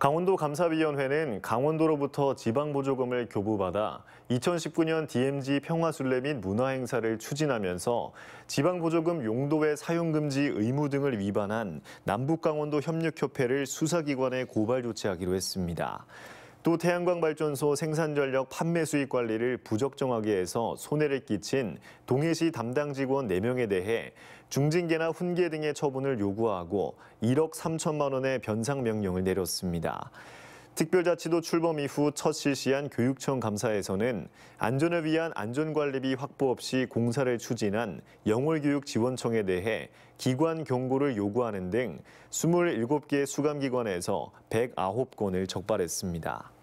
강원도 감사위원회는 강원도로부터 지방 보조금을 교부받아 2019년 DMZ 평화순례 및 문화행사를 추진하면서 지방 보조금 용도의 사용금지 의무 등을 위반한 남북강원도 협력협회를 수사기관에 고발 조치하기로 했습니다. 또 태양광발전소 생산전력 판매 수익 관리를 부적정하게 해서 손해를 끼친 동해시 담당 직원 4명에 대해 중징계나 훈계 등의 처분을 요구하고 1억 3천만 원의 변상 명령을 내렸습니다. 특별자치도 출범 이후 첫 실시한 교육청 감사에서는 안전을 위한 안전관리비 확보 없이 공사를 추진한 영월교육지원청에 대해 기관 경고를 요구하는 등 27개 수감기관에서 109건을 적발했습니다.